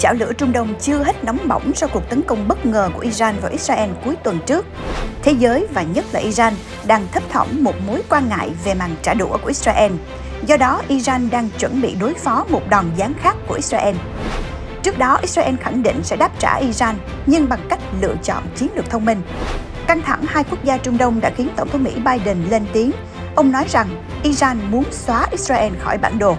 Chảo lửa Trung Đông chưa hết nóng bỏng sau cuộc tấn công bất ngờ của Iran vào Israel cuối tuần trước. Thế giới và nhất là Iran đang thấp thỏm một mối quan ngại về màn trả đũa của Israel. Do đó, Iran đang chuẩn bị đối phó một đòn giáng khác của Israel. Trước đó, Israel khẳng định sẽ đáp trả Iran, nhưng bằng cách lựa chọn chiến lược thông minh. Căng thẳng hai quốc gia Trung Đông đã khiến Tổng thống Mỹ Biden lên tiếng. Ông nói rằng Iran muốn xóa Israel khỏi bản đồ.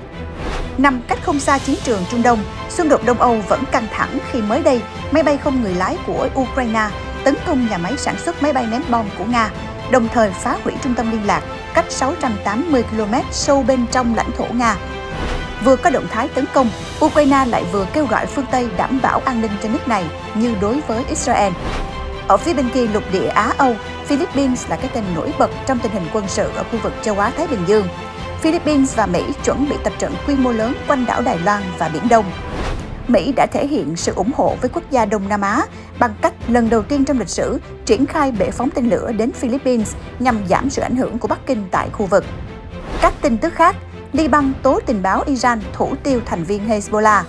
Nằm cách không xa chiến trường Trung Đông, xung đột Đông Âu vẫn căng thẳng khi mới đây máy bay không người lái của Ukraine tấn công nhà máy sản xuất máy bay ném bom của Nga, đồng thời phá hủy trung tâm liên lạc cách 680 km sâu bên trong lãnh thổ Nga. Vừa có động thái tấn công, Ukraine lại vừa kêu gọi phương Tây đảm bảo an ninh cho nước này như đối với Israel. Ở phía bên kia lục địa Á-Âu, Philippines là cái tên nổi bật trong tình hình quân sự ở khu vực châu Á-Thái Bình Dương. Philippines và Mỹ chuẩn bị tập trận quy mô lớn quanh đảo Đài Loan và Biển Đông. Mỹ đã thể hiện sự ủng hộ với quốc gia Đông Nam Á bằng cách lần đầu tiên trong lịch sử triển khai bệ phóng tên lửa đến Philippines nhằm giảm sự ảnh hưởng của Bắc Kinh tại khu vực. Các tin tức khác, Liban tố tình báo Iran thủ tiêu thành viên Hezbollah.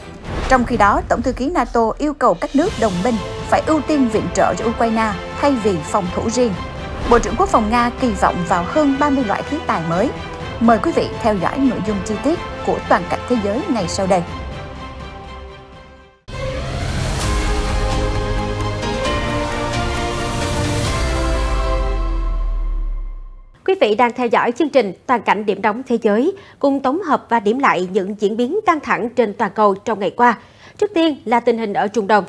Trong khi đó, Tổng thư ký NATO yêu cầu các nước đồng minh phải ưu tiên viện trợ cho Ukraine thay vì phòng thủ riêng. Bộ trưởng Quốc phòng Nga kỳ vọng vào hơn 30 loại khí tài mới Mời quý vị theo dõi nội dung chi tiết của toàn cảnh thế giới ngày sau đây. Quý vị đang theo dõi chương trình Toàn cảnh điểm đóng thế giới cùng tổng hợp và điểm lại những diễn biến căng thẳng trên toàn cầu trong ngày qua. Trước tiên là tình hình ở Trung Đông.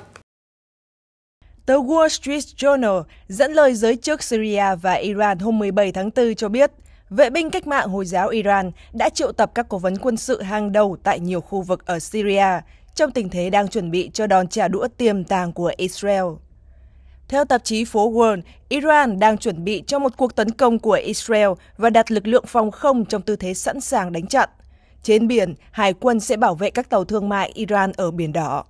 The Wall Street Journal dẫn lời giới chức Syria và Iran hôm 17 tháng 4 cho biết – Vệ binh cách mạng Hồi giáo Iran đã triệu tập các cố vấn quân sự hàng đầu tại nhiều khu vực ở Syria, trong tình thế đang chuẩn bị cho đòn trả đũa tiềm tàng của Israel. Theo tạp chí Phố World, Iran đang chuẩn bị cho một cuộc tấn công của Israel và đặt lực lượng phòng không trong tư thế sẵn sàng đánh chặn. Trên biển, hải quân sẽ bảo vệ các tàu thương mại Iran ở Biển Đỏ.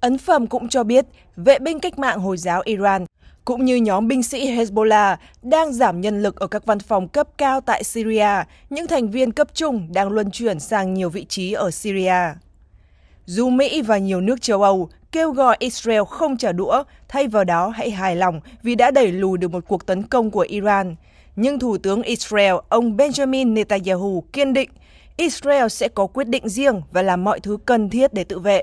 Ấn Phẩm cũng cho biết, vệ binh cách mạng Hồi giáo Iran cũng như nhóm binh sĩ Hezbollah đang giảm nhân lực ở các văn phòng cấp cao tại Syria, những thành viên cấp trung đang luân chuyển sang nhiều vị trí ở Syria. Dù Mỹ và nhiều nước châu Âu kêu gọi Israel không trả đũa, thay vào đó hãy hài lòng vì đã đẩy lùi được một cuộc tấn công của Iran. Nhưng Thủ tướng Israel, ông Benjamin Netanyahu kiên định Israel sẽ có quyết định riêng và làm mọi thứ cần thiết để tự vệ.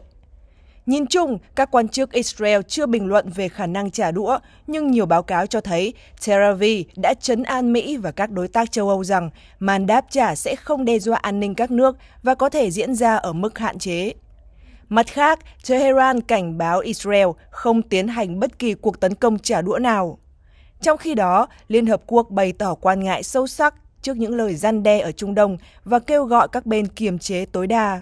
Nhìn chung, các quan chức Israel chưa bình luận về khả năng trả đũa, nhưng nhiều báo cáo cho thấy Tel Aviv đã chấn an Mỹ và các đối tác châu Âu rằng màn đáp trả sẽ không đe dọa an ninh các nước và có thể diễn ra ở mức hạn chế. Mặt khác, Tehran cảnh báo Israel không tiến hành bất kỳ cuộc tấn công trả đũa nào. Trong khi đó, Liên Hợp Quốc bày tỏ quan ngại sâu sắc trước những lời gian đe ở Trung Đông và kêu gọi các bên kiềm chế tối đa.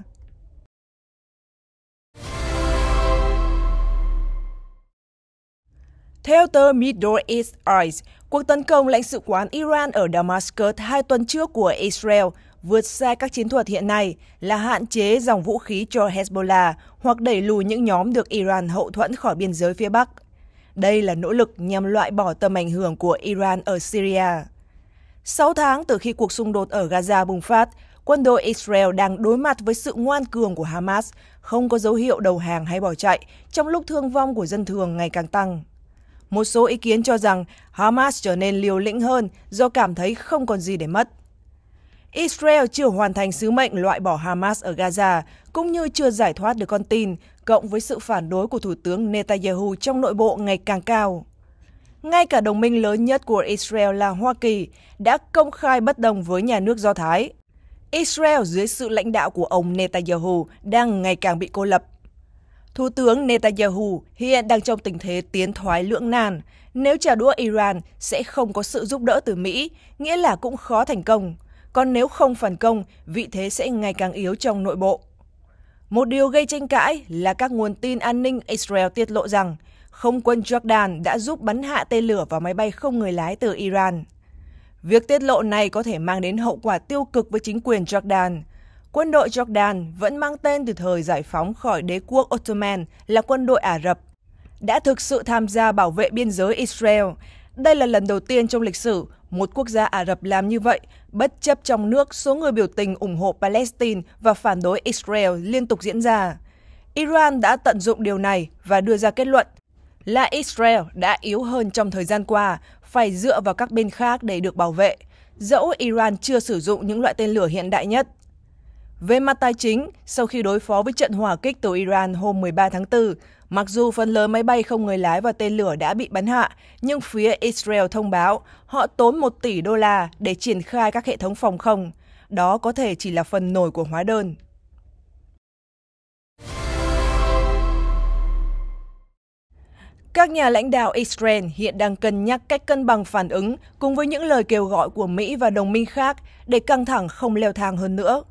Theo tờ Middle East Eyes, cuộc tấn công lãnh sự quán Iran ở Damascus hai tuần trước của Israel vượt xa các chiến thuật hiện nay là hạn chế dòng vũ khí cho Hezbollah hoặc đẩy lùi những nhóm được Iran hậu thuẫn khỏi biên giới phía Bắc. Đây là nỗ lực nhằm loại bỏ tầm ảnh hưởng của Iran ở Syria. Sáu tháng từ khi cuộc xung đột ở Gaza bùng phát, quân đội Israel đang đối mặt với sự ngoan cường của Hamas, không có dấu hiệu đầu hàng hay bỏ chạy, trong lúc thương vong của dân thường ngày càng tăng. Một số ý kiến cho rằng Hamas trở nên liều lĩnh hơn do cảm thấy không còn gì để mất. Israel chưa hoàn thành sứ mệnh loại bỏ Hamas ở Gaza, cũng như chưa giải thoát được con tin, cộng với sự phản đối của Thủ tướng Netanyahu trong nội bộ ngày càng cao. Ngay cả đồng minh lớn nhất của Israel là Hoa Kỳ đã công khai bất đồng với nhà nước Do Thái. Israel dưới sự lãnh đạo của ông Netanyahu đang ngày càng bị cô lập Thủ tướng Netanyahu hiện đang trong tình thế tiến thoái lưỡng nan. Nếu trả đũa Iran sẽ không có sự giúp đỡ từ Mỹ, nghĩa là cũng khó thành công. Còn nếu không phản công, vị thế sẽ ngày càng yếu trong nội bộ. Một điều gây tranh cãi là các nguồn tin an ninh Israel tiết lộ rằng không quân Jordan đã giúp bắn hạ tên lửa vào máy bay không người lái từ Iran. Việc tiết lộ này có thể mang đến hậu quả tiêu cực với chính quyền Jordan. Quân đội Jordan vẫn mang tên từ thời giải phóng khỏi đế quốc Ottoman là quân đội Ả Rập, đã thực sự tham gia bảo vệ biên giới Israel. Đây là lần đầu tiên trong lịch sử một quốc gia Ả Rập làm như vậy, bất chấp trong nước số người biểu tình ủng hộ Palestine và phản đối Israel liên tục diễn ra. Iran đã tận dụng điều này và đưa ra kết luận là Israel đã yếu hơn trong thời gian qua, phải dựa vào các bên khác để được bảo vệ, dẫu Iran chưa sử dụng những loại tên lửa hiện đại nhất. Về mặt tài chính, sau khi đối phó với trận hỏa kích từ Iran hôm 13 tháng 4, mặc dù phần lớn máy bay không người lái và tên lửa đã bị bắn hạ, nhưng phía Israel thông báo họ tốn 1 tỷ đô la để triển khai các hệ thống phòng không. Đó có thể chỉ là phần nổi của hóa đơn. Các nhà lãnh đạo Israel hiện đang cân nhắc cách cân bằng phản ứng cùng với những lời kêu gọi của Mỹ và đồng minh khác để căng thẳng không leo thang hơn nữa.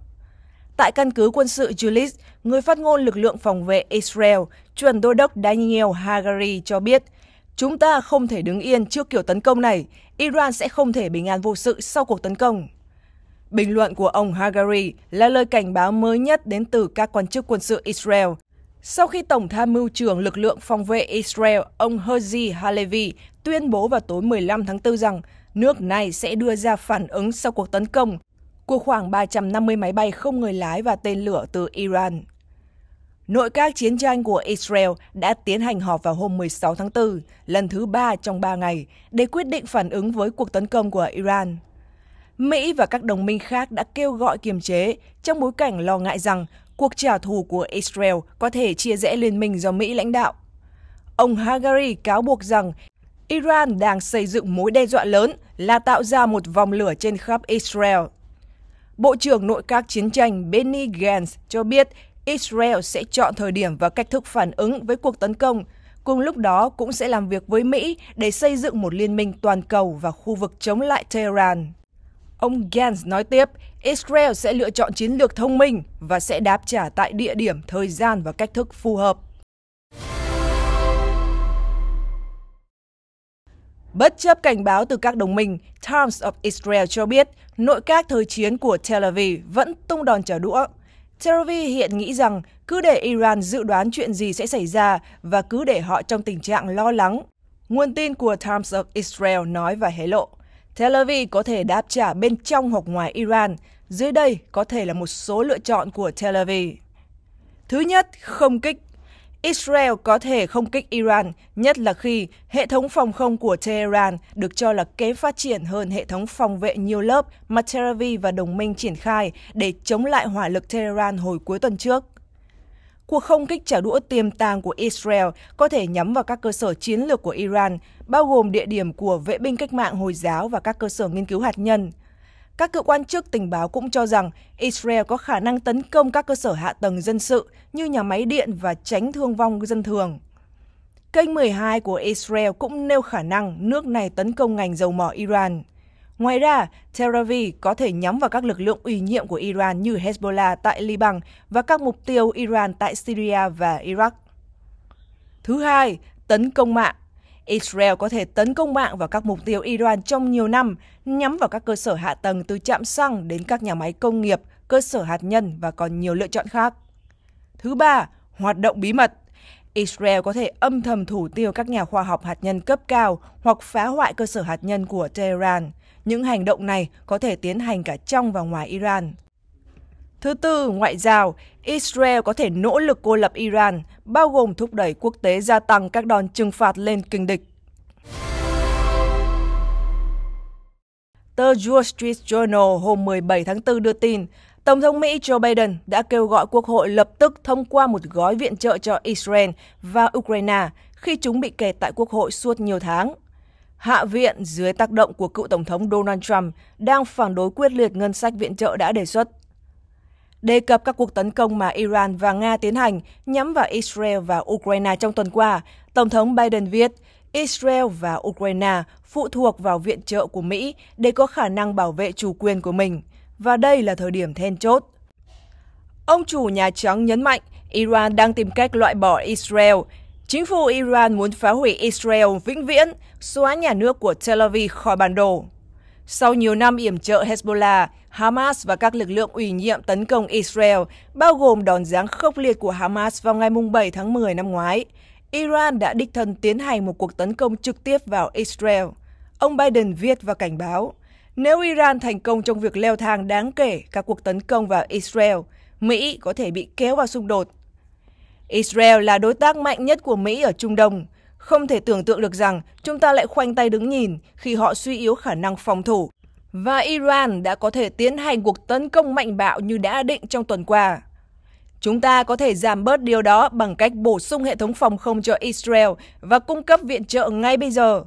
Tại căn cứ quân sự Julis, người phát ngôn lực lượng phòng vệ Israel, chuẩn đô đốc Daniel Hagari cho biết, chúng ta không thể đứng yên trước kiểu tấn công này, Iran sẽ không thể bình an vô sự sau cuộc tấn công. Bình luận của ông Hagari là lời cảnh báo mới nhất đến từ các quan chức quân sự Israel. Sau khi Tổng tham mưu trưởng lực lượng phòng vệ Israel, ông Herzi Halevi tuyên bố vào tối 15 tháng 4 rằng nước này sẽ đưa ra phản ứng sau cuộc tấn công của khoảng 350 máy bay không người lái và tên lửa từ Iran. Nội các chiến tranh của Israel đã tiến hành họp vào hôm 16 tháng 4, lần thứ ba trong ba ngày, để quyết định phản ứng với cuộc tấn công của Iran. Mỹ và các đồng minh khác đã kêu gọi kiềm chế trong bối cảnh lo ngại rằng cuộc trả thù của Israel có thể chia rẽ liên minh do Mỹ lãnh đạo. Ông Hagari cáo buộc rằng Iran đang xây dựng mối đe dọa lớn là tạo ra một vòng lửa trên khắp Israel. Bộ trưởng Nội các chiến tranh Benny Gantz cho biết Israel sẽ chọn thời điểm và cách thức phản ứng với cuộc tấn công, cùng lúc đó cũng sẽ làm việc với Mỹ để xây dựng một liên minh toàn cầu và khu vực chống lại Tehran. Ông Gantz nói tiếp, Israel sẽ lựa chọn chiến lược thông minh và sẽ đáp trả tại địa điểm, thời gian và cách thức phù hợp. Bất chấp cảnh báo từ các đồng minh, Times of Israel cho biết nội các thời chiến của Tel Aviv vẫn tung đòn trả đũa. Tel Aviv hiện nghĩ rằng cứ để Iran dự đoán chuyện gì sẽ xảy ra và cứ để họ trong tình trạng lo lắng. Nguồn tin của Times of Israel nói và hé lộ, Tel Aviv có thể đáp trả bên trong hoặc ngoài Iran. Dưới đây có thể là một số lựa chọn của Tel Aviv. Thứ nhất, không kích Israel có thể không kích Iran, nhất là khi hệ thống phòng không của Tehran được cho là kém phát triển hơn hệ thống phòng vệ nhiều lớp mà Tel Aviv và đồng minh triển khai để chống lại hỏa lực Tehran hồi cuối tuần trước. Cuộc không kích trả đũa tiềm tàng của Israel có thể nhắm vào các cơ sở chiến lược của Iran, bao gồm địa điểm của vệ binh cách mạng Hồi giáo và các cơ sở nghiên cứu hạt nhân – các cơ quan chức tình báo cũng cho rằng Israel có khả năng tấn công các cơ sở hạ tầng dân sự như nhà máy điện và tránh thương vong dân thường. Kênh 12 của Israel cũng nêu khả năng nước này tấn công ngành dầu mỏ Iran. Ngoài ra, Tel Aviv có thể nhắm vào các lực lượng ủy nhiệm của Iran như Hezbollah tại Liban và các mục tiêu Iran tại Syria và Iraq. Thứ hai, tấn công mạng. Israel có thể tấn công mạng vào các mục tiêu Iran trong nhiều năm, nhắm vào các cơ sở hạ tầng từ trạm xăng đến các nhà máy công nghiệp, cơ sở hạt nhân và còn nhiều lựa chọn khác. Thứ ba, hoạt động bí mật. Israel có thể âm thầm thủ tiêu các nhà khoa học hạt nhân cấp cao hoặc phá hoại cơ sở hạt nhân của Tehran. Những hành động này có thể tiến hành cả trong và ngoài Iran. Thứ tư, ngoại giao. Israel có thể nỗ lực cô lập Iran, bao gồm thúc đẩy quốc tế gia tăng các đòn trừng phạt lên kinh địch. Tờ Wall Street Journal hôm 17 tháng 4 đưa tin, Tổng thống Mỹ Joe Biden đã kêu gọi Quốc hội lập tức thông qua một gói viện trợ cho Israel và Ukraine khi chúng bị kẹt tại Quốc hội suốt nhiều tháng. Hạ viện dưới tác động của cựu Tổng thống Donald Trump đang phản đối quyết liệt ngân sách viện trợ đã đề xuất đề cập các cuộc tấn công mà Iran và Nga tiến hành nhắm vào Israel và Ukraine trong tuần qua, Tổng thống Biden viết Israel và Ukraine phụ thuộc vào viện trợ của Mỹ để có khả năng bảo vệ chủ quyền của mình, và đây là thời điểm then chốt. Ông chủ Nhà Trắng nhấn mạnh Iran đang tìm cách loại bỏ Israel. Chính phủ Iran muốn phá hủy Israel vĩnh viễn, xóa nhà nước của Tel Aviv khỏi bản đồ. Sau nhiều năm yểm trợ Hezbollah, Hamas và các lực lượng ủy nhiệm tấn công Israel, bao gồm đòn giáng khốc liệt của Hamas vào ngày 7 tháng 10 năm ngoái, Iran đã đích thân tiến hành một cuộc tấn công trực tiếp vào Israel. Ông Biden viết và cảnh báo, nếu Iran thành công trong việc leo thang đáng kể các cuộc tấn công vào Israel, Mỹ có thể bị kéo vào xung đột. Israel là đối tác mạnh nhất của Mỹ ở Trung Đông, không thể tưởng tượng được rằng chúng ta lại khoanh tay đứng nhìn khi họ suy yếu khả năng phòng thủ. Và Iran đã có thể tiến hành cuộc tấn công mạnh bạo như đã định trong tuần qua. Chúng ta có thể giảm bớt điều đó bằng cách bổ sung hệ thống phòng không cho Israel và cung cấp viện trợ ngay bây giờ.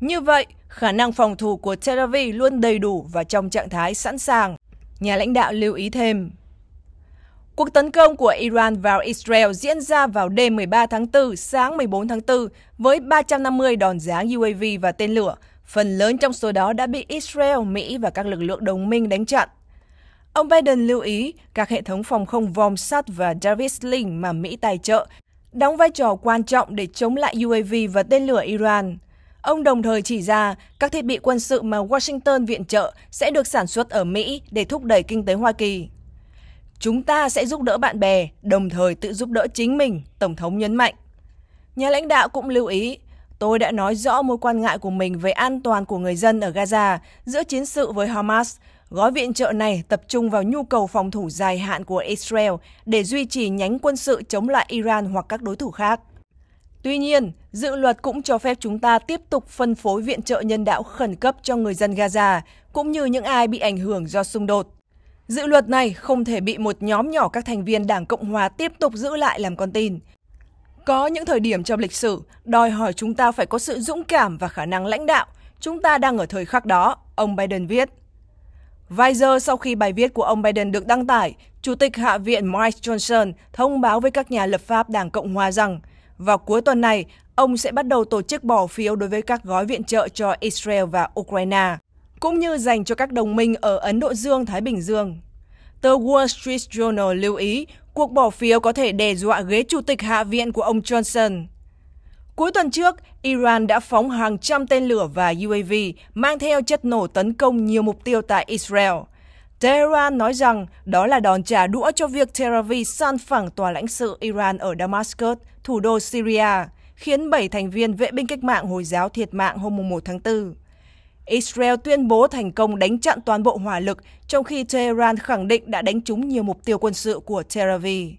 Như vậy, khả năng phòng thủ của Tel Aviv luôn đầy đủ và trong trạng thái sẵn sàng. Nhà lãnh đạo lưu ý thêm. Cuộc tấn công của Iran vào Israel diễn ra vào đêm 13 tháng 4, sáng 14 tháng 4 với 350 đòn giáng UAV và tên lửa. Phần lớn trong số đó đã bị Israel, Mỹ và các lực lượng đồng minh đánh chặn. Ông Biden lưu ý các hệ thống phòng không vòm sắt và Davis Link mà Mỹ tài trợ đóng vai trò quan trọng để chống lại UAV và tên lửa Iran. Ông đồng thời chỉ ra các thiết bị quân sự mà Washington viện trợ sẽ được sản xuất ở Mỹ để thúc đẩy kinh tế Hoa Kỳ. Chúng ta sẽ giúp đỡ bạn bè, đồng thời tự giúp đỡ chính mình, Tổng thống nhấn mạnh. Nhà lãnh đạo cũng lưu ý, tôi đã nói rõ mối quan ngại của mình về an toàn của người dân ở Gaza giữa chiến sự với Hamas. Gói viện trợ này tập trung vào nhu cầu phòng thủ dài hạn của Israel để duy trì nhánh quân sự chống lại Iran hoặc các đối thủ khác. Tuy nhiên, dự luật cũng cho phép chúng ta tiếp tục phân phối viện trợ nhân đạo khẩn cấp cho người dân Gaza, cũng như những ai bị ảnh hưởng do xung đột. Dự luật này không thể bị một nhóm nhỏ các thành viên Đảng Cộng hòa tiếp tục giữ lại làm con tin. Có những thời điểm trong lịch sử đòi hỏi chúng ta phải có sự dũng cảm và khả năng lãnh đạo. Chúng ta đang ở thời khắc đó, ông Biden viết. Vài giờ sau khi bài viết của ông Biden được đăng tải, Chủ tịch Hạ viện Mike Johnson thông báo với các nhà lập pháp Đảng Cộng Hòa rằng vào cuối tuần này, ông sẽ bắt đầu tổ chức bỏ phiếu đối với các gói viện trợ cho Israel và Ukraine cũng như dành cho các đồng minh ở Ấn Độ Dương, Thái Bình Dương. Tờ Wall Street Journal lưu ý cuộc bỏ phiếu có thể đe dọa ghế chủ tịch Hạ viện của ông Johnson. Cuối tuần trước, Iran đã phóng hàng trăm tên lửa và UAV mang theo chất nổ tấn công nhiều mục tiêu tại Israel. Tehran nói rằng đó là đòn trả đũa cho việc Tel Aviv san phẳng tòa lãnh sự Iran ở Damascus, thủ đô Syria, khiến 7 thành viên vệ binh cách mạng Hồi giáo thiệt mạng hôm 1 tháng 4. Israel tuyên bố thành công đánh chặn toàn bộ hỏa lực, trong khi Tehran khẳng định đã đánh trúng nhiều mục tiêu quân sự của Tel Aviv.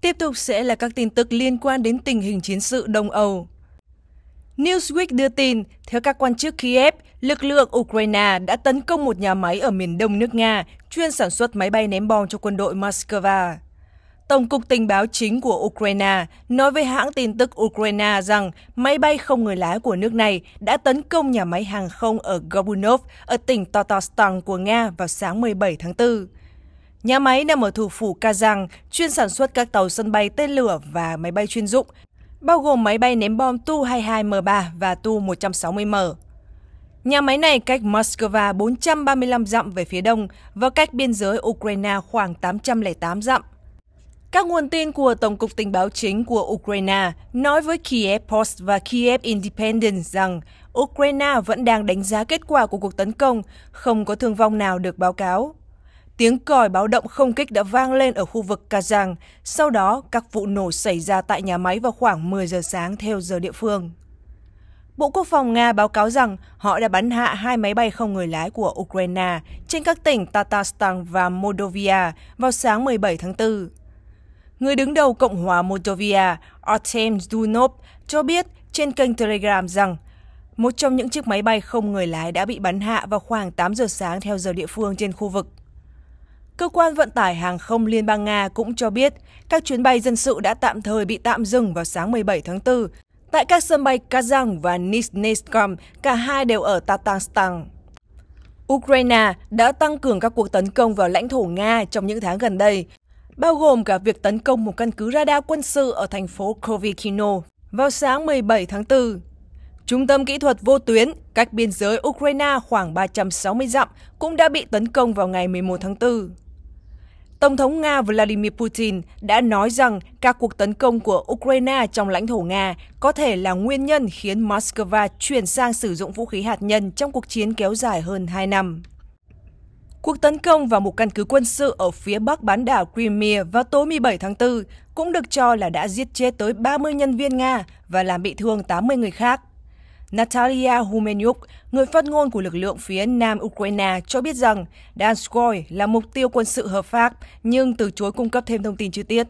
Tiếp tục sẽ là các tin tức liên quan đến tình hình chiến sự Đông Âu. Newsweek đưa tin, theo các quan chức Kiev, lực lượng Ukraine đã tấn công một nhà máy ở miền đông nước Nga chuyên sản xuất máy bay ném bom cho quân đội Moscow. Tổng cục tình báo chính của Ukraine nói với hãng tin tức Ukraine rằng máy bay không người lái của nước này đã tấn công nhà máy hàng không ở Gorbunov ở tỉnh Tatarstan của Nga vào sáng 17 tháng 4. Nhà máy nằm ở thủ phủ Kazan, chuyên sản xuất các tàu sân bay tên lửa và máy bay chuyên dụng, bao gồm máy bay ném bom Tu-22M3 và Tu-160M. Nhà máy này cách Moscow 435 dặm về phía đông và cách biên giới Ukraine khoảng 808 dặm các nguồn tin của Tổng cục Tình báo chính của Ukraine nói với Kiev Post và Kiev Independent rằng Ukraine vẫn đang đánh giá kết quả của cuộc tấn công, không có thương vong nào được báo cáo. Tiếng còi báo động không kích đã vang lên ở khu vực Kazan, sau đó các vụ nổ xảy ra tại nhà máy vào khoảng 10 giờ sáng theo giờ địa phương. Bộ Quốc phòng Nga báo cáo rằng họ đã bắn hạ hai máy bay không người lái của Ukraine trên các tỉnh Tatarstan và Moldova vào sáng 17 tháng 4. Người đứng đầu Cộng hòa Moldova Artem Dunov cho biết trên kênh Telegram rằng một trong những chiếc máy bay không người lái đã bị bắn hạ vào khoảng 8 giờ sáng theo giờ địa phương trên khu vực. Cơ quan vận tải hàng không Liên bang Nga cũng cho biết các chuyến bay dân sự đã tạm thời bị tạm dừng vào sáng 17 tháng 4 tại các sân bay Kazan và Nizhneskom, cả hai đều ở Tatarstan. Ukraine đã tăng cường các cuộc tấn công vào lãnh thổ Nga trong những tháng gần đây bao gồm cả việc tấn công một căn cứ radar quân sự ở thành phố Kovikino vào sáng 17 tháng 4. Trung tâm kỹ thuật vô tuyến cách biên giới Ukraine khoảng 360 dặm cũng đã bị tấn công vào ngày 11 tháng 4. Tổng thống Nga Vladimir Putin đã nói rằng các cuộc tấn công của Ukraine trong lãnh thổ Nga có thể là nguyên nhân khiến Moscow chuyển sang sử dụng vũ khí hạt nhân trong cuộc chiến kéo dài hơn 2 năm. Cuộc tấn công vào một căn cứ quân sự ở phía bắc bán đảo Crimea vào tối 17 tháng 4 cũng được cho là đã giết chết tới 30 nhân viên Nga và làm bị thương 80 người khác. Natalia Humenyuk, người phát ngôn của lực lượng phía Nam Ukraine, cho biết rằng Danskoy là mục tiêu quân sự hợp pháp nhưng từ chối cung cấp thêm thông tin chi tiết.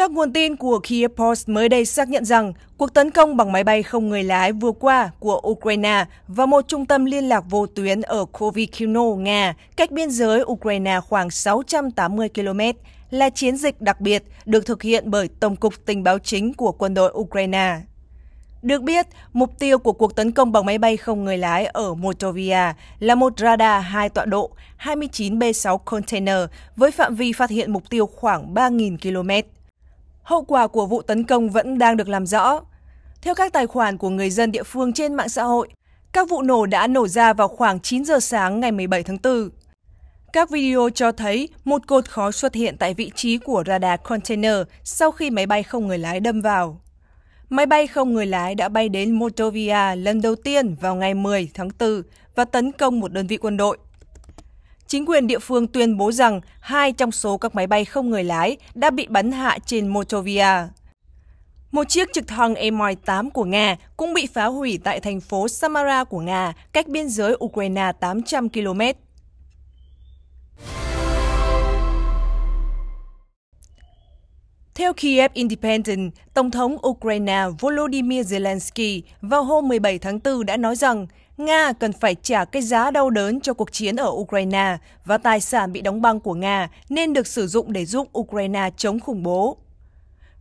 Các nguồn tin của Kiev Post mới đây xác nhận rằng cuộc tấn công bằng máy bay không người lái vừa qua của Ukraine và một trung tâm liên lạc vô tuyến ở Kovikino, Nga, cách biên giới Ukraine khoảng 680 km, là chiến dịch đặc biệt được thực hiện bởi Tổng cục Tình báo chính của quân đội Ukraine. Được biết, mục tiêu của cuộc tấn công bằng máy bay không người lái ở Moldova là một radar hai tọa độ 29B6 container với phạm vi phát hiện mục tiêu khoảng 3.000 km. Hậu quả của vụ tấn công vẫn đang được làm rõ. Theo các tài khoản của người dân địa phương trên mạng xã hội, các vụ nổ đã nổ ra vào khoảng 9 giờ sáng ngày 17 tháng 4. Các video cho thấy một cột khói xuất hiện tại vị trí của radar container sau khi máy bay không người lái đâm vào. Máy bay không người lái đã bay đến Moldova lần đầu tiên vào ngày 10 tháng 4 và tấn công một đơn vị quân đội chính quyền địa phương tuyên bố rằng hai trong số các máy bay không người lái đã bị bắn hạ trên Motovia. Một chiếc trực thăng Mi-8 của Nga cũng bị phá hủy tại thành phố Samara của Nga, cách biên giới Ukraine 800 km. Theo Kiev Independent, Tổng thống Ukraine Volodymyr Zelensky vào hôm 17 tháng 4 đã nói rằng Nga cần phải trả cái giá đau đớn cho cuộc chiến ở Ukraine và tài sản bị đóng băng của Nga nên được sử dụng để giúp Ukraine chống khủng bố.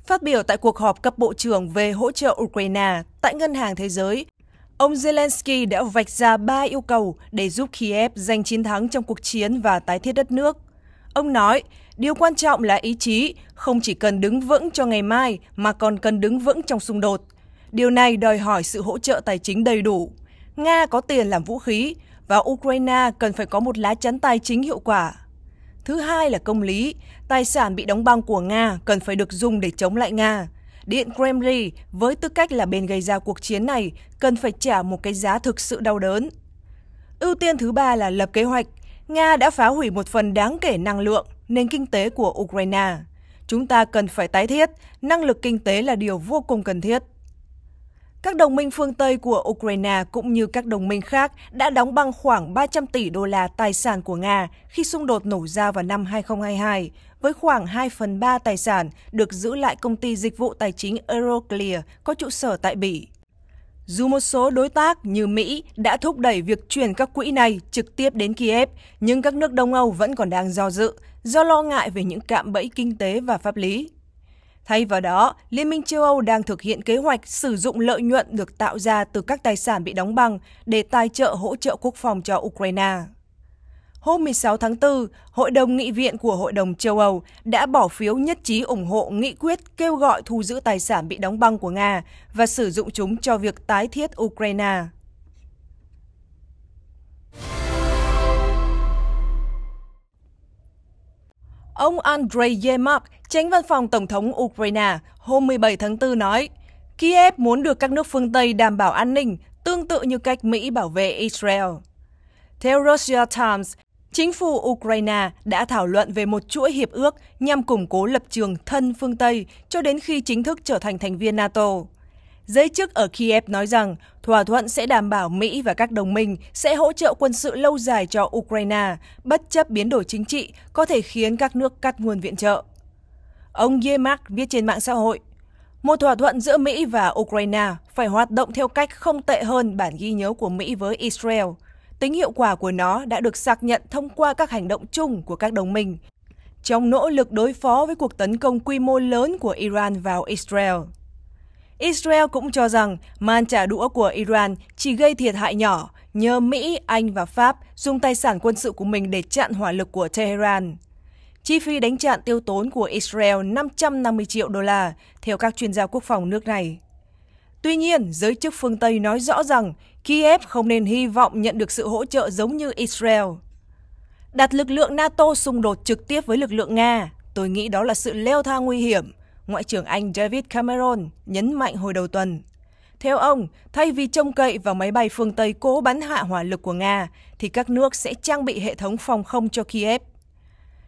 Phát biểu tại cuộc họp cấp bộ trưởng về hỗ trợ Ukraine tại Ngân hàng Thế giới, ông Zelensky đã vạch ra ba yêu cầu để giúp Kiev giành chiến thắng trong cuộc chiến và tái thiết đất nước. Ông nói, Điều quan trọng là ý chí, không chỉ cần đứng vững cho ngày mai mà còn cần đứng vững trong xung đột. Điều này đòi hỏi sự hỗ trợ tài chính đầy đủ. Nga có tiền làm vũ khí và Ukraine cần phải có một lá chắn tài chính hiệu quả. Thứ hai là công lý, tài sản bị đóng băng của Nga cần phải được dùng để chống lại Nga. Điện Kremlin với tư cách là bên gây ra cuộc chiến này cần phải trả một cái giá thực sự đau đớn. Ưu tiên thứ ba là lập kế hoạch. Nga đã phá hủy một phần đáng kể năng lượng, nền kinh tế của Ukraine. Chúng ta cần phải tái thiết, năng lực kinh tế là điều vô cùng cần thiết. Các đồng minh phương Tây của Ukraine cũng như các đồng minh khác đã đóng băng khoảng 300 tỷ đô la tài sản của Nga khi xung đột nổ ra vào năm 2022, với khoảng 2 phần 3 tài sản được giữ lại công ty dịch vụ tài chính Euroclear có trụ sở tại Bỉ. Dù một số đối tác như Mỹ đã thúc đẩy việc chuyển các quỹ này trực tiếp đến Kiev, nhưng các nước Đông Âu vẫn còn đang do dự do lo ngại về những cạm bẫy kinh tế và pháp lý. Thay vào đó, Liên minh châu Âu đang thực hiện kế hoạch sử dụng lợi nhuận được tạo ra từ các tài sản bị đóng băng để tài trợ hỗ trợ quốc phòng cho Ukraine. Hôm 16 tháng 4, Hội đồng Nghị viện của Hội đồng châu Âu đã bỏ phiếu nhất trí ủng hộ nghị quyết kêu gọi thu giữ tài sản bị đóng băng của Nga và sử dụng chúng cho việc tái thiết Ukraine. Ông Andrei Yemak, tránh văn phòng Tổng thống Ukraine, hôm 17 tháng 4 nói, Kiev muốn được các nước phương Tây đảm bảo an ninh, tương tự như cách Mỹ bảo vệ Israel. Theo Russia Times, chính phủ Ukraine đã thảo luận về một chuỗi hiệp ước nhằm củng cố lập trường thân phương Tây cho đến khi chính thức trở thành thành viên NATO. Giới chức ở Kiev nói rằng thỏa thuận sẽ đảm bảo Mỹ và các đồng minh sẽ hỗ trợ quân sự lâu dài cho Ukraine, bất chấp biến đổi chính trị có thể khiến các nước cắt nguồn viện trợ. Ông Yemak viết trên mạng xã hội, một thỏa thuận giữa Mỹ và Ukraine phải hoạt động theo cách không tệ hơn bản ghi nhớ của Mỹ với Israel. Tính hiệu quả của nó đã được xác nhận thông qua các hành động chung của các đồng minh trong nỗ lực đối phó với cuộc tấn công quy mô lớn của Iran vào Israel. Israel cũng cho rằng màn trả đũa của Iran chỉ gây thiệt hại nhỏ nhờ Mỹ, Anh và Pháp dùng tài sản quân sự của mình để chặn hỏa lực của Tehran. Chi phí đánh chặn tiêu tốn của Israel 550 triệu đô la, theo các chuyên gia quốc phòng nước này. Tuy nhiên, giới chức phương Tây nói rõ rằng Kiev không nên hy vọng nhận được sự hỗ trợ giống như Israel. Đặt lực lượng NATO xung đột trực tiếp với lực lượng Nga, tôi nghĩ đó là sự leo thang nguy hiểm. Ngoại trưởng Anh David Cameron nhấn mạnh hồi đầu tuần. Theo ông, thay vì trông cậy vào máy bay phương Tây cố bắn hạ hỏa lực của Nga, thì các nước sẽ trang bị hệ thống phòng không cho Kiev.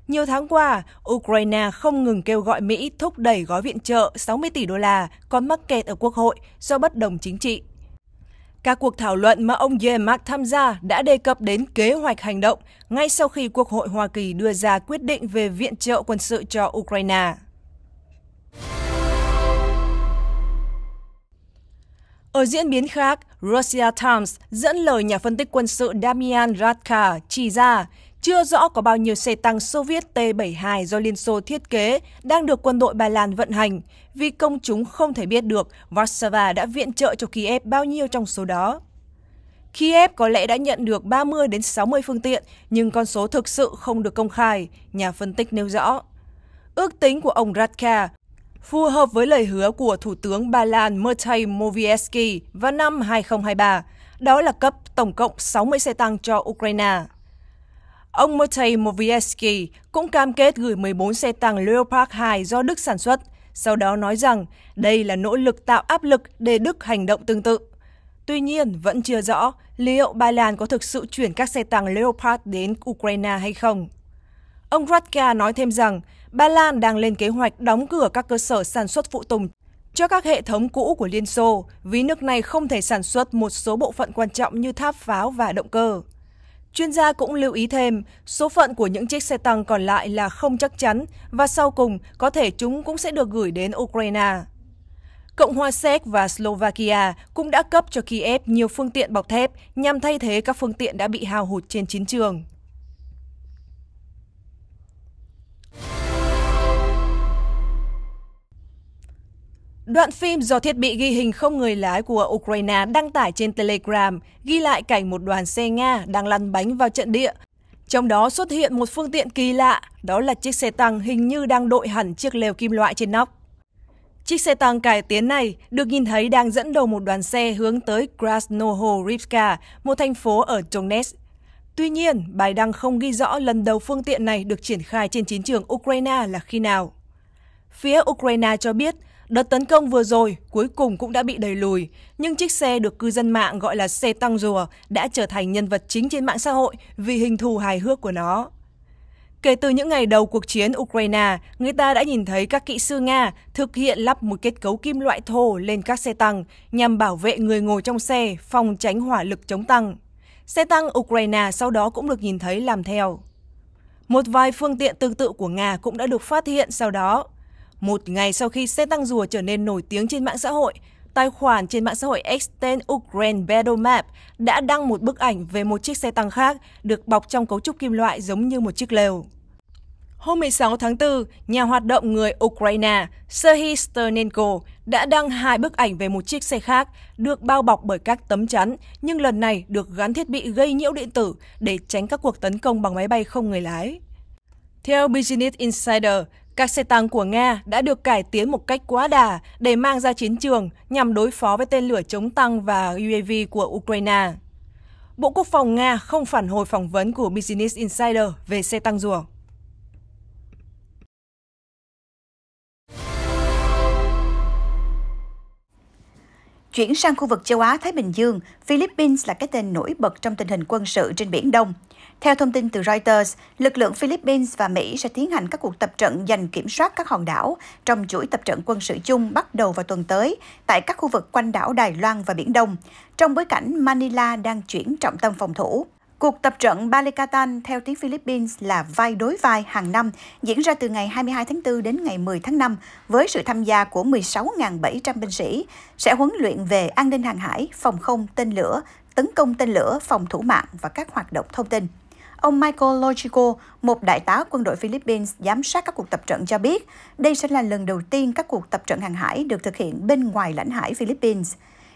Nhiều tháng qua, Ukraine không ngừng kêu gọi Mỹ thúc đẩy gói viện trợ 60 tỷ đô la còn mắc kẹt ở Quốc hội do bất đồng chính trị. Các cuộc thảo luận mà ông Yemak tham gia đã đề cập đến kế hoạch hành động ngay sau khi Quốc hội Hoa Kỳ đưa ra quyết định về viện trợ quân sự cho Ukraine. Ở diễn biến khác, Russia Times dẫn lời nhà phân tích quân sự Damian Radka chỉ ra chưa rõ có bao nhiêu xe tăng Soviet T-72 do Liên Xô thiết kế đang được quân đội Ba Lan vận hành, vì công chúng không thể biết được Warsaw đã viện trợ cho Kiev bao nhiêu trong số đó. Kiev có lẽ đã nhận được 30 đến 60 phương tiện, nhưng con số thực sự không được công khai, nhà phân tích nêu rõ. Ước tính của ông Radka phù hợp với lời hứa của Thủ tướng Ba Lan Matej Mowiecki vào năm 2023, đó là cấp tổng cộng 60 xe tăng cho Ukraine. Ông Matej Mowiecki cũng cam kết gửi 14 xe tăng Leopard 2 do Đức sản xuất, sau đó nói rằng đây là nỗ lực tạo áp lực để Đức hành động tương tự. Tuy nhiên, vẫn chưa rõ liệu Ba Lan có thực sự chuyển các xe tăng Leopard đến Ukraine hay không. Ông Radka nói thêm rằng Ba Lan đang lên kế hoạch đóng cửa các cơ sở sản xuất phụ tùng cho các hệ thống cũ của Liên Xô vì nước này không thể sản xuất một số bộ phận quan trọng như tháp pháo và động cơ. Chuyên gia cũng lưu ý thêm, số phận của những chiếc xe tăng còn lại là không chắc chắn và sau cùng có thể chúng cũng sẽ được gửi đến Ukraine. Cộng hòa Séc và Slovakia cũng đã cấp cho Kiev nhiều phương tiện bọc thép nhằm thay thế các phương tiện đã bị hao hụt trên chiến trường. Đoạn phim do thiết bị ghi hình không người lái của Ukraine đăng tải trên Telegram ghi lại cảnh một đoàn xe Nga đang lăn bánh vào trận địa. Trong đó xuất hiện một phương tiện kỳ lạ, đó là chiếc xe tăng hình như đang đội hẳn chiếc lều kim loại trên nóc. Chiếc xe tăng cải tiến này được nhìn thấy đang dẫn đầu một đoàn xe hướng tới Krasnohorivka, một thành phố ở Donetsk. Tuy nhiên, bài đăng không ghi rõ lần đầu phương tiện này được triển khai trên chiến trường Ukraine là khi nào. Phía Ukraine cho biết, Đợt tấn công vừa rồi cuối cùng cũng đã bị đẩy lùi, nhưng chiếc xe được cư dân mạng gọi là xe tăng rùa đã trở thành nhân vật chính trên mạng xã hội vì hình thù hài hước của nó. Kể từ những ngày đầu cuộc chiến Ukraine, người ta đã nhìn thấy các kỹ sư Nga thực hiện lắp một kết cấu kim loại thô lên các xe tăng nhằm bảo vệ người ngồi trong xe, phòng tránh hỏa lực chống tăng. Xe tăng Ukraine sau đó cũng được nhìn thấy làm theo. Một vài phương tiện tương tự của Nga cũng đã được phát hiện sau đó. Một ngày sau khi xe tăng rùa trở nên nổi tiếng trên mạng xã hội, tài khoản trên mạng xã hội Extend Ukraine Battle Map đã đăng một bức ảnh về một chiếc xe tăng khác được bọc trong cấu trúc kim loại giống như một chiếc lều. Hôm 16 tháng 4, nhà hoạt động người Ukraine Serhiy Sternenko đã đăng hai bức ảnh về một chiếc xe khác được bao bọc bởi các tấm chắn, nhưng lần này được gắn thiết bị gây nhiễu điện tử để tránh các cuộc tấn công bằng máy bay không người lái. Theo Business Insider, các xe tăng của Nga đã được cải tiến một cách quá đà để mang ra chiến trường nhằm đối phó với tên lửa chống tăng và UAV của Ukraine. Bộ Quốc phòng Nga không phản hồi phỏng vấn của Business Insider về xe tăng rùa. Chuyển sang khu vực châu Á-Thái Bình Dương, Philippines là cái tên nổi bật trong tình hình quân sự trên Biển Đông. Theo thông tin từ Reuters, lực lượng Philippines và Mỹ sẽ tiến hành các cuộc tập trận giành kiểm soát các hòn đảo trong chuỗi tập trận quân sự chung bắt đầu vào tuần tới tại các khu vực quanh đảo Đài Loan và Biển Đông, trong bối cảnh Manila đang chuyển trọng tâm phòng thủ. Cuộc tập trận Balikatan theo tiếng Philippines là vai đối vai hàng năm diễn ra từ ngày 22 tháng 4 đến ngày 10 tháng 5 với sự tham gia của 16.700 binh sĩ sẽ huấn luyện về an ninh hàng hải, phòng không, tên lửa, tấn công tên lửa, phòng thủ mạng và các hoạt động thông tin. Ông Michael Logico, một đại tá quân đội Philippines giám sát các cuộc tập trận cho biết, đây sẽ là lần đầu tiên các cuộc tập trận hàng hải được thực hiện bên ngoài lãnh hải Philippines.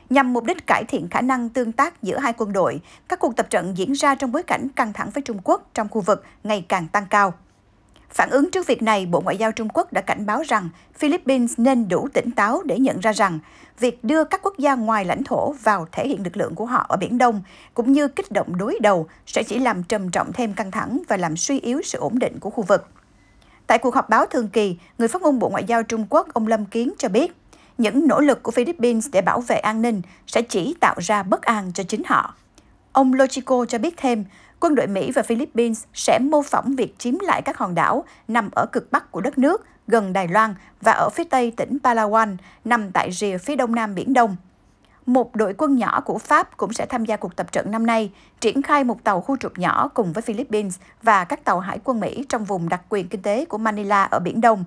Nhằm mục đích cải thiện khả năng tương tác giữa hai quân đội, các cuộc tập trận diễn ra trong bối cảnh căng thẳng với Trung Quốc trong khu vực ngày càng tăng cao. Phản ứng trước việc này, Bộ Ngoại giao Trung Quốc đã cảnh báo rằng Philippines nên đủ tỉnh táo để nhận ra rằng việc đưa các quốc gia ngoài lãnh thổ vào thể hiện lực lượng của họ ở Biển Đông, cũng như kích động đối đầu, sẽ chỉ làm trầm trọng thêm căng thẳng và làm suy yếu sự ổn định của khu vực. Tại cuộc họp báo thường kỳ, người phát ngôn Bộ Ngoại giao Trung Quốc ông Lâm Kiến cho biết, những nỗ lực của Philippines để bảo vệ an ninh sẽ chỉ tạo ra bất an cho chính họ. Ông Lochico cho biết thêm, quân đội Mỹ và Philippines sẽ mô phỏng việc chiếm lại các hòn đảo nằm ở cực bắc của đất nước, gần Đài Loan và ở phía tây tỉnh Palawan, nằm tại rìa phía đông nam Biển Đông. Một đội quân nhỏ của Pháp cũng sẽ tham gia cuộc tập trận năm nay, triển khai một tàu khu trục nhỏ cùng với Philippines và các tàu hải quân Mỹ trong vùng đặc quyền kinh tế của Manila ở Biển Đông.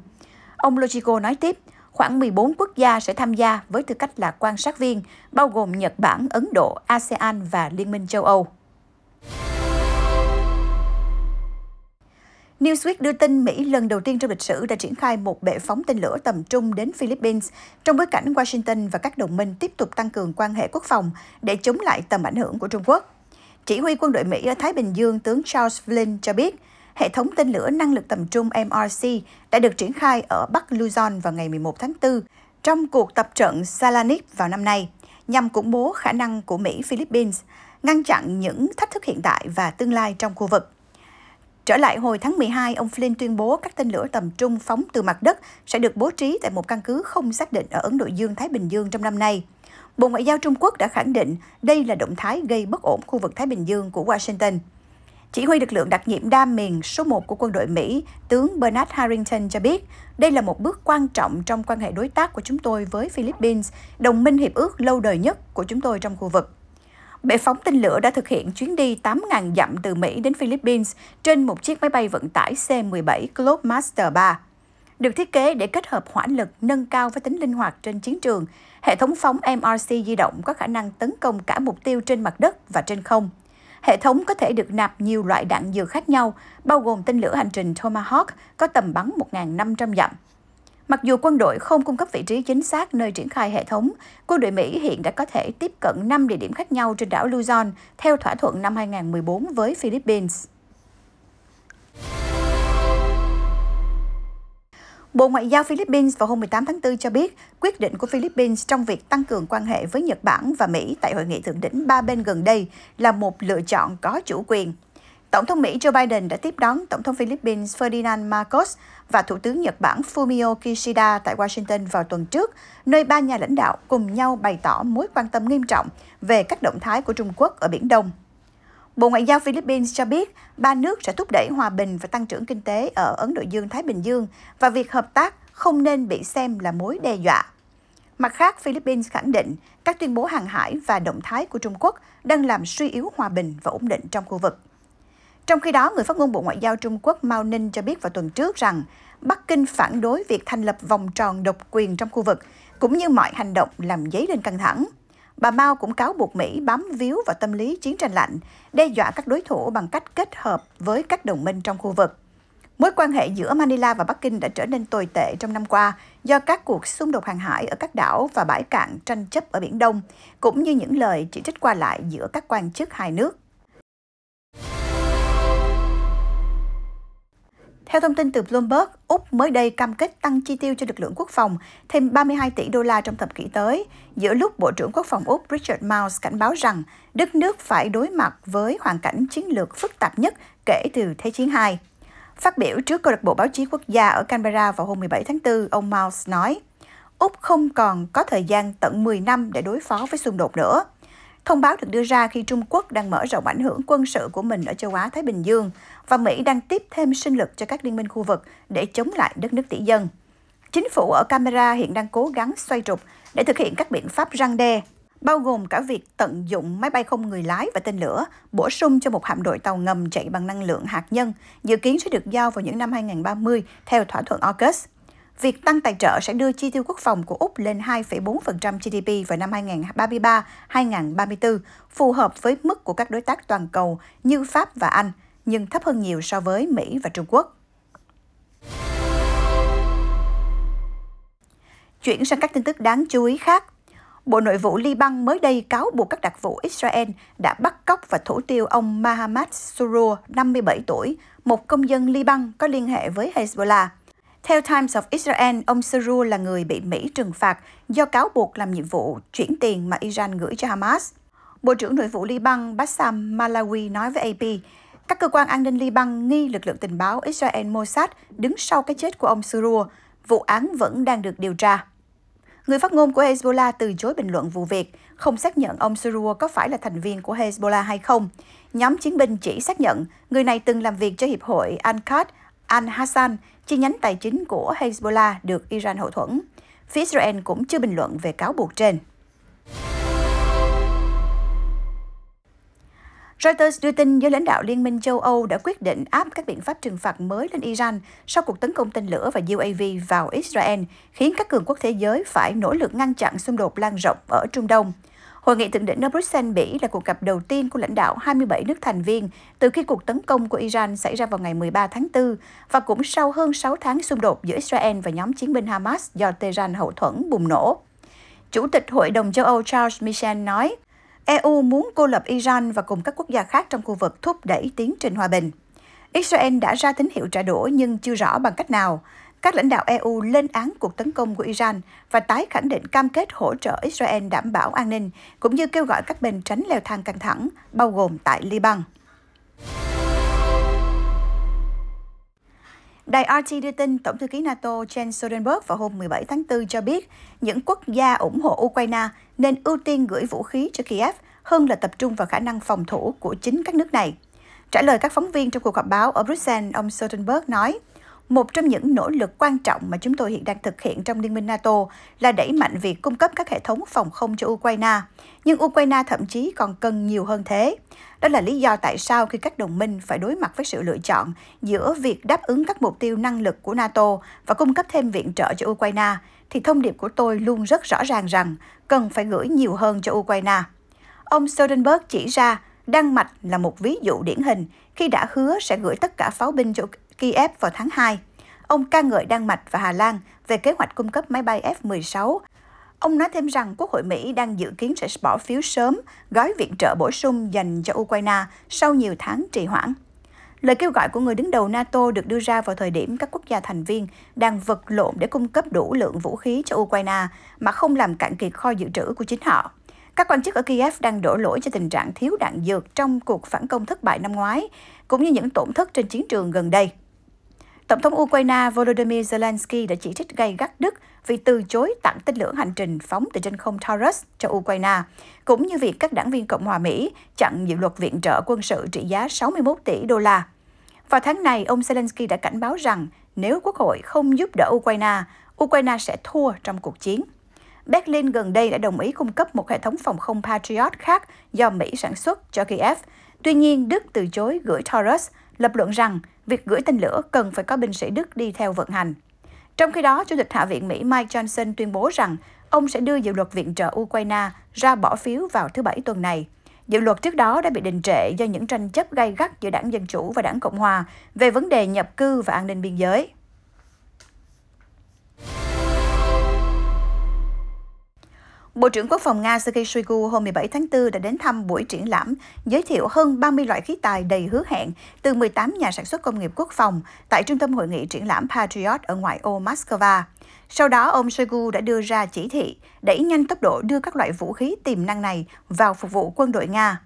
Ông Logico nói tiếp, khoảng 14 quốc gia sẽ tham gia với tư cách là quan sát viên, bao gồm Nhật Bản, Ấn Độ, ASEAN và Liên minh châu Âu. Newsweek đưa tin Mỹ lần đầu tiên trong lịch sử đã triển khai một bệ phóng tên lửa tầm trung đến Philippines trong bối cảnh Washington và các đồng minh tiếp tục tăng cường quan hệ quốc phòng để chống lại tầm ảnh hưởng của Trung Quốc. Chỉ huy quân đội Mỹ ở Thái Bình Dương tướng Charles Flynn cho biết, hệ thống tên lửa năng lực tầm trung MRC đã được triển khai ở Bắc Luzon vào ngày 11 tháng 4 trong cuộc tập trận Salanip vào năm nay, nhằm củng bố khả năng của Mỹ Philippines ngăn chặn những thách thức hiện tại và tương lai trong khu vực. Trở lại hồi tháng 12, ông Flynn tuyên bố các tên lửa tầm trung phóng từ mặt đất sẽ được bố trí tại một căn cứ không xác định ở Ấn Độ Dương-Thái Bình Dương trong năm nay. Bộ Ngoại giao Trung Quốc đã khẳng định đây là động thái gây bất ổn khu vực Thái Bình Dương của Washington. Chỉ huy lực lượng đặc nhiệm đa miền số 1 của quân đội Mỹ, tướng Bernard Harrington cho biết, đây là một bước quan trọng trong quan hệ đối tác của chúng tôi với Philippines, đồng minh hiệp ước lâu đời nhất của chúng tôi trong khu vực. Bệ phóng tên lửa đã thực hiện chuyến đi 8.000 dặm từ Mỹ đến Philippines trên một chiếc máy bay vận tải C-17 Globemaster 3. Được thiết kế để kết hợp hỏa lực nâng cao với tính linh hoạt trên chiến trường, hệ thống phóng MRC di động có khả năng tấn công cả mục tiêu trên mặt đất và trên không – Hệ thống có thể được nạp nhiều loại đạn dược khác nhau, bao gồm tên lửa hành trình Tomahawk có tầm bắn 1.500 dặm. Mặc dù quân đội không cung cấp vị trí chính xác nơi triển khai hệ thống, quân đội Mỹ hiện đã có thể tiếp cận 5 địa điểm khác nhau trên đảo Luzon theo thỏa thuận năm 2014 với Philippines. Bộ Ngoại giao Philippines vào hôm 18 tháng 4 cho biết quyết định của Philippines trong việc tăng cường quan hệ với Nhật Bản và Mỹ tại hội nghị thượng đỉnh ba bên gần đây là một lựa chọn có chủ quyền. Tổng thống Mỹ Joe Biden đã tiếp đón Tổng thống Philippines Ferdinand Marcos và Thủ tướng Nhật Bản Fumio Kishida tại Washington vào tuần trước, nơi ba nhà lãnh đạo cùng nhau bày tỏ mối quan tâm nghiêm trọng về các động thái của Trung Quốc ở Biển Đông. Bộ Ngoại giao Philippines cho biết ba nước sẽ thúc đẩy hòa bình và tăng trưởng kinh tế ở Ấn Độ Dương-Thái Bình Dương và việc hợp tác không nên bị xem là mối đe dọa. Mặt khác, Philippines khẳng định các tuyên bố hàng hải và động thái của Trung Quốc đang làm suy yếu hòa bình và ổn định trong khu vực. Trong khi đó, người phát ngôn Bộ Ngoại giao Trung Quốc Mao Ninh cho biết vào tuần trước rằng Bắc Kinh phản đối việc thành lập vòng tròn độc quyền trong khu vực, cũng như mọi hành động làm dấy lên căng thẳng. Bà Mao cũng cáo buộc Mỹ bám víu vào tâm lý chiến tranh lạnh, đe dọa các đối thủ bằng cách kết hợp với các đồng minh trong khu vực. Mối quan hệ giữa Manila và Bắc Kinh đã trở nên tồi tệ trong năm qua do các cuộc xung đột hàng hải ở các đảo và bãi cạn tranh chấp ở Biển Đông, cũng như những lời chỉ trích qua lại giữa các quan chức hai nước. Theo thông tin từ Bloomberg, Úc mới đây cam kết tăng chi tiêu cho lực lượng quốc phòng thêm 32 tỷ đô la trong thập kỷ tới, giữa lúc Bộ trưởng Quốc phòng Úc Richard Miles cảnh báo rằng đất nước phải đối mặt với hoàn cảnh chiến lược phức tạp nhất kể từ Thế chiến II. Phát biểu trước câu lạc bộ báo chí quốc gia ở Canberra vào hôm 17 tháng 4, ông Miles nói, Úc không còn có thời gian tận 10 năm để đối phó với xung đột nữa. Thông báo được đưa ra khi Trung Quốc đang mở rộng ảnh hưởng quân sự của mình ở châu Á-Thái Bình Dương và Mỹ đang tiếp thêm sinh lực cho các liên minh khu vực để chống lại đất nước tỷ dân. Chính phủ ở Camera hiện đang cố gắng xoay trục để thực hiện các biện pháp răng đe, bao gồm cả việc tận dụng máy bay không người lái và tên lửa, bổ sung cho một hạm đội tàu ngầm chạy bằng năng lượng hạt nhân, dự kiến sẽ được giao vào những năm 2030 theo thỏa thuận AUKUS việc tăng tài trợ sẽ đưa chi tiêu quốc phòng của Úc lên 2,4% GDP vào năm 2033-2034, phù hợp với mức của các đối tác toàn cầu như Pháp và Anh, nhưng thấp hơn nhiều so với Mỹ và Trung Quốc. Chuyển sang các tin tức đáng chú ý khác. Bộ Nội vụ Liban mới đây cáo buộc các đặc vụ Israel đã bắt cóc và thủ tiêu ông Mahamad Surur, 57 tuổi, một công dân Liban có liên hệ với Hezbollah. Theo Times of Israel, ông Seru là người bị Mỹ trừng phạt do cáo buộc làm nhiệm vụ chuyển tiền mà Iran gửi cho Hamas. Bộ trưởng Nội vụ Liban Bassam Malawi nói với AP, các cơ quan an ninh Liban nghi lực lượng tình báo Israel Mossad đứng sau cái chết của ông Seru. Vụ án vẫn đang được điều tra. Người phát ngôn của Hezbollah từ chối bình luận vụ việc, không xác nhận ông Surua có phải là thành viên của Hezbollah hay không. Nhóm chiến binh chỉ xác nhận người này từng làm việc cho Hiệp hội Al-Qaeda Al-Hassan, chi nhánh tài chính của Hezbollah được Iran hậu thuẫn. Phía Israel cũng chưa bình luận về cáo buộc trên. Reuters đưa tin giới lãnh đạo Liên minh châu Âu đã quyết định áp các biện pháp trừng phạt mới lên Iran sau cuộc tấn công tên lửa và UAV vào Israel, khiến các cường quốc thế giới phải nỗ lực ngăn chặn xung đột lan rộng ở Trung Đông. Hội nghị thượng đỉnh ở Bruxelles, Bỉ là cuộc gặp đầu tiên của lãnh đạo 27 nước thành viên từ khi cuộc tấn công của Iran xảy ra vào ngày 13 tháng 4 và cũng sau hơn 6 tháng xung đột giữa Israel và nhóm chiến binh Hamas do Tehran hậu thuẫn bùng nổ. Chủ tịch Hội đồng châu Âu Charles Michel nói, EU muốn cô lập Iran và cùng các quốc gia khác trong khu vực thúc đẩy tiến trình hòa bình. Israel đã ra tín hiệu trả đũa nhưng chưa rõ bằng cách nào các lãnh đạo EU lên án cuộc tấn công của Iran và tái khẳng định cam kết hỗ trợ Israel đảm bảo an ninh, cũng như kêu gọi các bên tránh leo thang căng thẳng, bao gồm tại Liban. Đài RT đưa tin Tổng thư ký NATO Jens Stoltenberg vào hôm 17 tháng 4 cho biết những quốc gia ủng hộ Ukraine nên ưu tiên gửi vũ khí cho Kiev hơn là tập trung vào khả năng phòng thủ của chính các nước này. Trả lời các phóng viên trong cuộc họp báo ở Brussels, ông Stoltenberg nói – một trong những nỗ lực quan trọng mà chúng tôi hiện đang thực hiện trong Liên minh NATO là đẩy mạnh việc cung cấp các hệ thống phòng không cho Ukraine. Nhưng Ukraine thậm chí còn cần nhiều hơn thế. Đó là lý do tại sao khi các đồng minh phải đối mặt với sự lựa chọn giữa việc đáp ứng các mục tiêu năng lực của NATO và cung cấp thêm viện trợ cho Ukraine, thì thông điệp của tôi luôn rất rõ ràng rằng cần phải gửi nhiều hơn cho Ukraine. Ông Stoltenberg chỉ ra Đan Mạch là một ví dụ điển hình khi đã hứa sẽ gửi tất cả pháo binh cho Kiev vào tháng 2. Ông ca ngợi Đan Mạch và Hà Lan về kế hoạch cung cấp máy bay F-16. Ông nói thêm rằng Quốc hội Mỹ đang dự kiến sẽ bỏ phiếu sớm gói viện trợ bổ sung dành cho Ukraine sau nhiều tháng trì hoãn. Lời kêu gọi của người đứng đầu NATO được đưa ra vào thời điểm các quốc gia thành viên đang vật lộn để cung cấp đủ lượng vũ khí cho Ukraine mà không làm cạn kiệt kho dự trữ của chính họ. Các quan chức ở Kiev đang đổ lỗi cho tình trạng thiếu đạn dược trong cuộc phản công thất bại năm ngoái, cũng như những tổn thất trên chiến trường gần đây. Tổng thống Ukraine Volodymyr Zelensky đã chỉ trích gay gắt Đức vì từ chối tặng tên lửa hành trình phóng từ trên không Taurus cho Ukraine, cũng như việc các đảng viên Cộng hòa Mỹ chặn dự luật viện trợ quân sự trị giá 61 tỷ đô la. Vào tháng này, ông Zelensky đã cảnh báo rằng nếu Quốc hội không giúp đỡ Ukraine, Ukraine sẽ thua trong cuộc chiến. Berlin gần đây đã đồng ý cung cấp một hệ thống phòng không Patriot khác do Mỹ sản xuất cho Kiev. Tuy nhiên, Đức từ chối gửi Taurus, lập luận rằng việc gửi tên lửa cần phải có binh sĩ Đức đi theo vận hành. Trong khi đó, Chủ tịch Hạ viện Mỹ Mike Johnson tuyên bố rằng ông sẽ đưa dự luật viện trợ Ukraine ra bỏ phiếu vào thứ Bảy tuần này. Dự luật trước đó đã bị đình trệ do những tranh chấp gay gắt giữa đảng Dân Chủ và đảng Cộng Hòa về vấn đề nhập cư và an ninh biên giới. Bộ trưởng Quốc phòng Nga Sergei Shoigu hôm 17 tháng 4 đã đến thăm buổi triển lãm giới thiệu hơn 30 loại khí tài đầy hứa hẹn từ 18 nhà sản xuất công nghiệp quốc phòng tại Trung tâm Hội nghị triển lãm Patriot ở ngoại ô Moscow. Sau đó, ông Shoigu đã đưa ra chỉ thị đẩy nhanh tốc độ đưa các loại vũ khí tiềm năng này vào phục vụ quân đội Nga.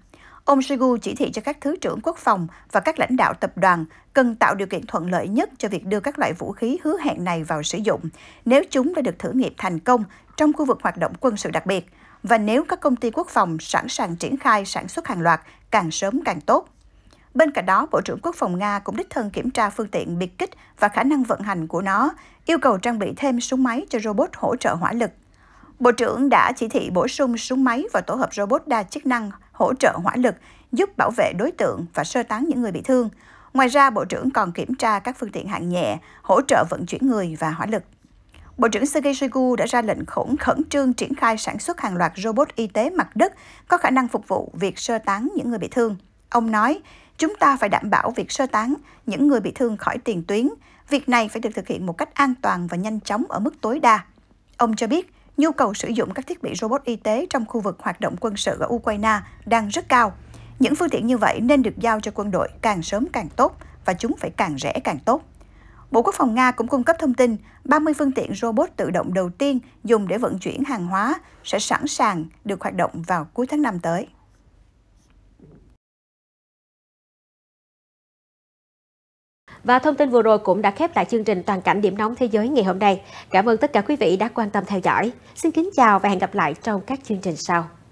Ông Shoigu chỉ thị cho các thứ trưởng quốc phòng và các lãnh đạo tập đoàn cần tạo điều kiện thuận lợi nhất cho việc đưa các loại vũ khí hứa hẹn này vào sử dụng nếu chúng đã được thử nghiệm thành công trong khu vực hoạt động quân sự đặc biệt và nếu các công ty quốc phòng sẵn sàng triển khai sản xuất hàng loạt càng sớm càng tốt. Bên cạnh đó, Bộ trưởng Quốc phòng Nga cũng đích thân kiểm tra phương tiện biệt kích và khả năng vận hành của nó, yêu cầu trang bị thêm súng máy cho robot hỗ trợ hỏa lực. Bộ trưởng đã chỉ thị bổ sung súng máy và tổ hợp robot đa chức năng hỗ trợ hỏa lực, giúp bảo vệ đối tượng và sơ tán những người bị thương. Ngoài ra, Bộ trưởng còn kiểm tra các phương tiện hạng nhẹ, hỗ trợ vận chuyển người và hỏa lực. Bộ trưởng Sergei Shoigu đã ra lệnh khẩn khẩn trương triển khai sản xuất hàng loạt robot y tế mặt đất có khả năng phục vụ việc sơ tán những người bị thương. Ông nói, chúng ta phải đảm bảo việc sơ tán những người bị thương khỏi tiền tuyến. Việc này phải được thực hiện một cách an toàn và nhanh chóng ở mức tối đa. Ông cho biết, nhu cầu sử dụng các thiết bị robot y tế trong khu vực hoạt động quân sự ở Ukraine đang rất cao. Những phương tiện như vậy nên được giao cho quân đội càng sớm càng tốt và chúng phải càng rẻ càng tốt. Bộ Quốc phòng Nga cũng cung cấp thông tin 30 phương tiện robot tự động đầu tiên dùng để vận chuyển hàng hóa sẽ sẵn sàng được hoạt động vào cuối tháng 5 tới. Và thông tin vừa rồi cũng đã khép lại chương trình Toàn cảnh điểm nóng thế giới ngày hôm nay. Cảm ơn tất cả quý vị đã quan tâm theo dõi. Xin kính chào và hẹn gặp lại trong các chương trình sau.